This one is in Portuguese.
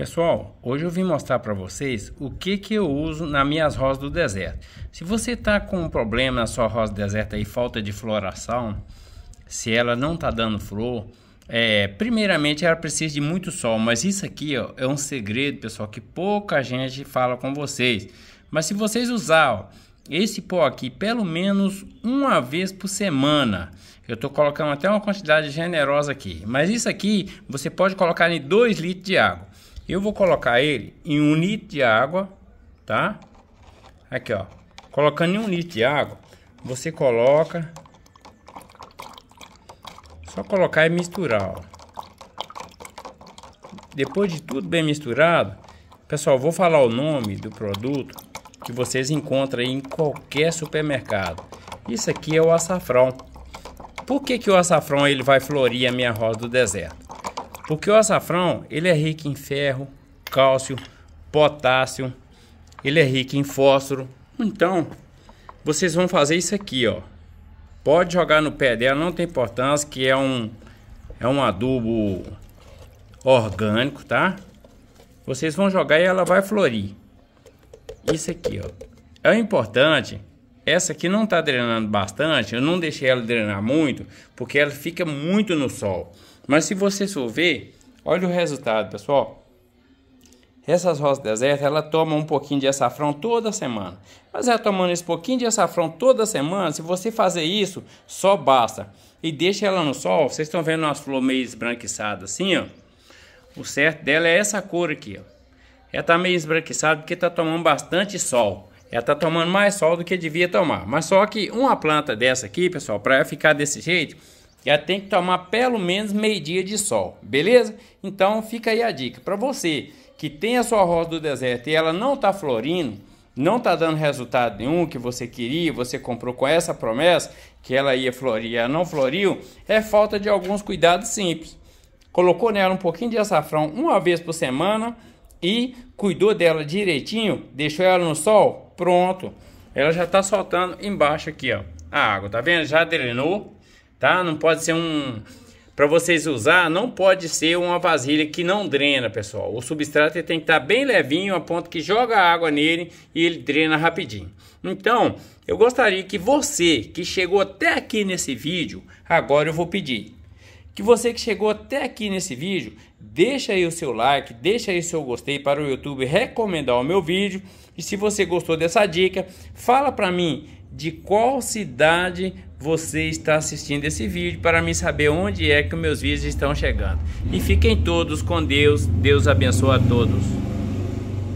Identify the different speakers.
Speaker 1: Pessoal, hoje eu vim mostrar para vocês o que, que eu uso nas minhas rosas do deserto. Se você está com um problema na sua rosa do deserto e falta de floração, se ela não está dando flor, é, primeiramente ela precisa de muito sol, mas isso aqui ó, é um segredo, pessoal, que pouca gente fala com vocês. Mas se vocês usarem esse pó aqui pelo menos uma vez por semana, eu estou colocando até uma quantidade generosa aqui, mas isso aqui você pode colocar em 2 litros de água. Eu vou colocar ele em um litro de água, tá? Aqui, ó. Colocando em um litro de água, você coloca... Só colocar e misturar, ó. Depois de tudo bem misturado, pessoal, vou falar o nome do produto que vocês encontram em qualquer supermercado. Isso aqui é o açafrão. Por que, que o açafrão ele vai florir a minha rosa do deserto? Porque o açafrão, ele é rico em ferro, cálcio, potássio, ele é rico em fósforo. Então, vocês vão fazer isso aqui, ó. Pode jogar no pé dela, não tem importância, que é um, é um adubo orgânico, tá? Vocês vão jogar e ela vai florir. Isso aqui, ó. É importante essa aqui não está drenando bastante, eu não deixei ela drenar muito, porque ela fica muito no sol. Mas se você for ver, olha o resultado, pessoal. Essas rosas desertas, ela toma um pouquinho de açafrão toda semana. Mas ela tomando esse pouquinho de açafrão toda semana, se você fazer isso, só basta. E deixa ela no sol, vocês estão vendo umas flores meio esbranquiçadas assim, ó. O certo dela é essa cor aqui, ó. Ela tá meio esbranquiçada porque tá tomando bastante sol. Ela está tomando mais sol do que devia tomar. Mas só que uma planta dessa aqui, pessoal, para ficar desse jeito, ela tem que tomar pelo menos meio dia de sol, beleza? Então fica aí a dica. Para você que tem a sua rosa do deserto e ela não está florindo, não está dando resultado nenhum que você queria, você comprou com essa promessa que ela ia florir, ela não floriu, é falta de alguns cuidados simples. Colocou nela um pouquinho de açafrão uma vez por semana e cuidou dela direitinho, deixou ela no sol, Pronto. Ela já tá soltando embaixo aqui, ó. A água, tá vendo? Já drenou, tá? Não pode ser um... Para vocês usar, não pode ser uma vasilha que não drena, pessoal. O substrato tem que estar tá bem levinho, a ponto que joga água nele e ele drena rapidinho. Então, eu gostaria que você que chegou até aqui nesse vídeo, agora eu vou pedir que você que chegou até aqui nesse vídeo, deixa aí o seu like, deixa aí o seu gostei para o YouTube recomendar o meu vídeo. E se você gostou dessa dica, fala para mim de qual cidade você está assistindo esse vídeo para me saber onde é que meus vídeos estão chegando. E fiquem todos com Deus. Deus abençoe a todos.